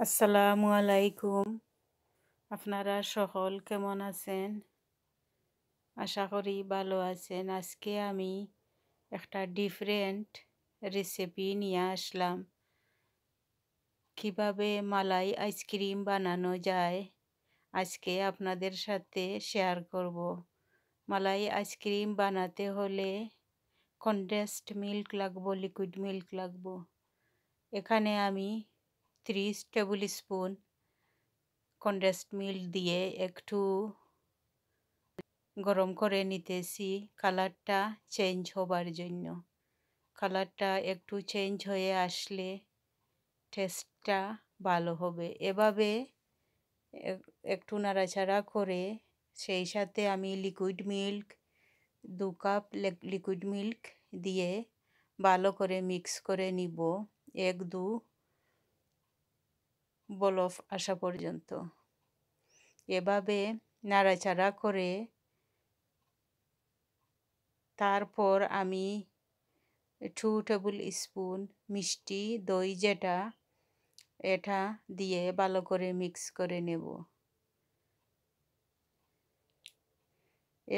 আসসালামু আলাইকুম আপনারা সকল কেমন আছেন আশা করি ভালো আছেন আজকে আমি একটা ডিফারেন্ট রেসিপি নিয়ে আসলাম কিভাবে মালাই আইসক্রিম বানানো যায় আজকে আপনাদের সাথে শেয়ার করব মালাই আইসক্রিম বানাতে হলে কন্ডেস্ট মিল্ক লাগবো লিকুইড মিল্ক লাগবো এখানে আমি three tablespoon condensed milk দিয়ে একটু গরম করে নিতেছি কালারটা চেঞ্জ হবার জন্য কালারটা একটু চেঞ্জ হয়ে আসলে টেস্টটা ভালো হবে এভাবে একটু নাড়াচাড়া করে সেই সাথে আমি লিকুইড মিল্ক দু কাপ লিকুইড মিল্ক দিয়ে ভালো করে মিক্স করে নিব এক দু বলফ আসা পর্যন্ত এভাবে নাড়াচাড়া করে তারপর আমি টু টেবিল স্পুন মিষ্টি দই যেটা এটা দিয়ে ভালো করে মিক্স করে নেব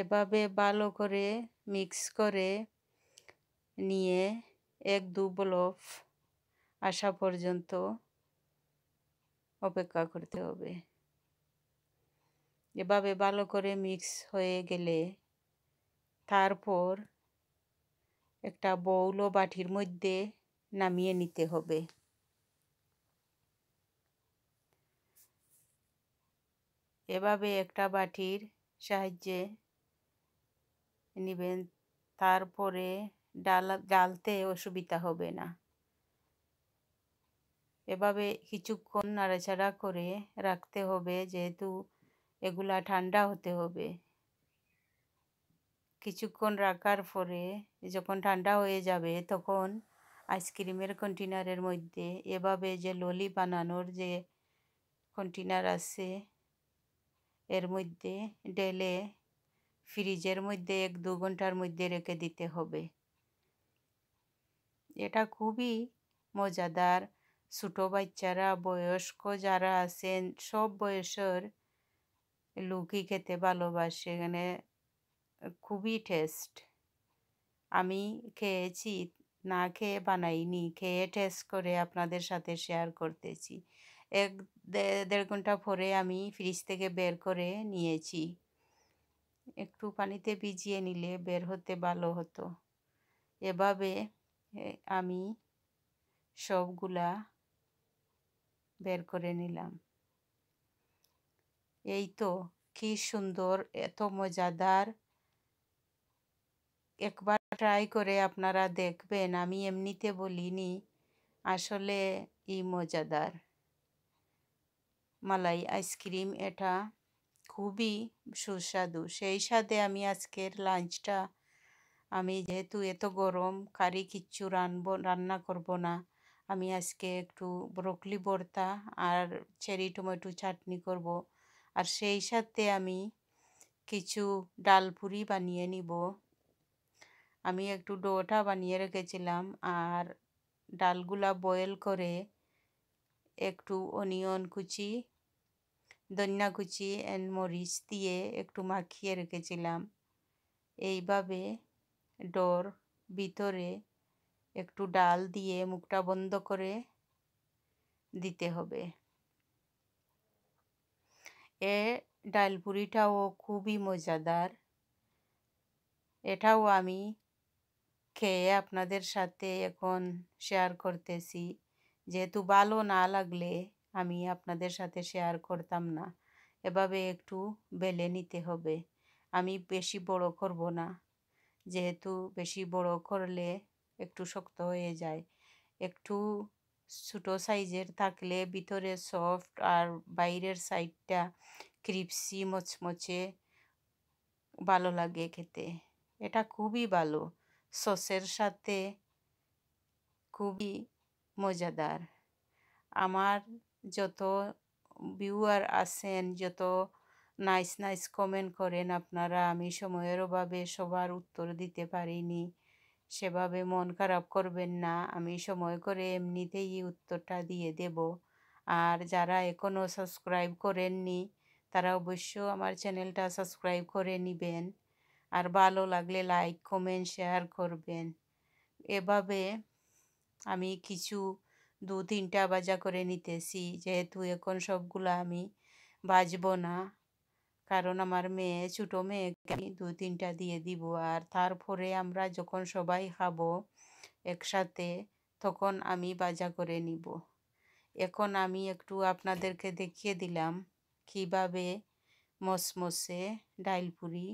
এভাবে ভালো করে মিক্স করে নিয়ে এক দু বলফ আসা পর্যন্ত অপেক্ষা করতে হবে এভাবে ভালো করে মিক্স হয়ে গেলে তারপর একটা বৌল বাটির মধ্যে নামিয়ে নিতে হবে এভাবে একটা বাটির সাহায্যে নেবেন তারপরে ডাল ডালতে অসুবিধা হবে না এভাবে কিছুক্ষণ নাড়াচাড়া করে রাখতে হবে যেহেতু এগুলা ঠান্ডা হতে হবে কিছুক্ষণ রাখার পরে যখন ঠান্ডা হয়ে যাবে তখন আইসক্রিমের কন্টেনারের মধ্যে এভাবে যে ললি বানানোর যে কন্টেনার আছে এর মধ্যে ডেলে ফ্রিজের মধ্যে এক দু ঘন্টার মধ্যে রেখে দিতে হবে এটা খুবই মজাদার ছোট বাচ্চারা বয়স্ক যারা আছেন সব বয়সের লুকি খেতে ভালোবাসে এখানে খুবই টেস্ট আমি খেয়েছি না খেয়ে বানাইনি খেয়ে টেস্ট করে আপনাদের সাথে শেয়ার করতেছি এক দেড় ঘন্টা পরে আমি ফ্রিজ থেকে বের করে নিয়েছি একটু পানিতে ভিজিয়ে নিলে বের হতে ভালো হতো এভাবে আমি সবগুলা বের করে নিলাম এই তো কি সুন্দর এত মজাদার একবার ট্রাই করে আপনারা দেখবেন আমি এমনিতে বলিনি আসলে ই মজাদার মালাই আইসক্রিম এটা খুবই সুস্বাদু সেই সাথে আমি আজকের লাঞ্চটা আমি যেহেতু এত গরম কারি কিচ্ছু রান্ব রান্না করব না আমি আজকে একটু ব্রকলি ভর্তা আর চেরি টমেটো চাটনি করব আর সেই সাথে আমি কিছু ডালপুরি বানিয়ে নিব আমি একটু ডোটা বানিয়ে রেখেছিলাম আর ডালগুলা বয়েল করে একটু অনিয়ন কুচি ধনিয়া কুচি অ্যান্ড মরিচ দিয়ে একটু মাখিয়ে রেখেছিলাম এইভাবে ডোর ভিতরে একটু ডাল দিয়ে মুখটা বন্ধ করে দিতে হবে এ ডাল পুরিটাও খুবই মজাদার এটাও আমি খেয়ে আপনাদের সাথে এখন শেয়ার করতেছি যেহেতু ভালো না লাগলে আমি আপনাদের সাথে শেয়ার করতাম না এভাবে একটু বেলে নিতে হবে আমি বেশি বড় করব না যেহেতু বেশি বড় করলে একটু শক্ত হয়ে যায় একটু ছোটো সাইজের থাকলে ভিতরে সফট আর বাইরের সাইডটা ক্রিপসি মচমচে ভালো লাগে খেতে এটা খুবই ভালো সসের সাথে খুবই মজাদার আমার যত ভিউয়ার আছেন যত নাইস নাইস কমেন্ট করেন আপনারা আমি সময়ের অভাবে সবার উত্তর দিতে পারিনি সেভাবে মন খারাপ করবেন না আমি সময় করে এমনিতেই উত্তরটা দিয়ে দেব আর যারা এখনও সাবস্ক্রাইব করেননি তারা অবশ্য আমার চ্যানেলটা সাবস্ক্রাইব করে নেবেন আর ভালো লাগলে লাইক কমেন্ট শেয়ার করবেন এভাবে আমি কিছু দু তিনটা বাজা করে নিতেছি যেহেতু এখন সবগুলো আমি বাজব না কারণ আমার মেয়ে ছোটো মেয়েকে দু তিনটা দিয়ে দিব আর তারপরে আমরা যখন সবাই খাব একসাথে তখন আমি বাজা করে নিব এখন আমি একটু আপনাদেরকে দেখিয়ে দিলাম কিভাবে মসমসে ডাইল পুরি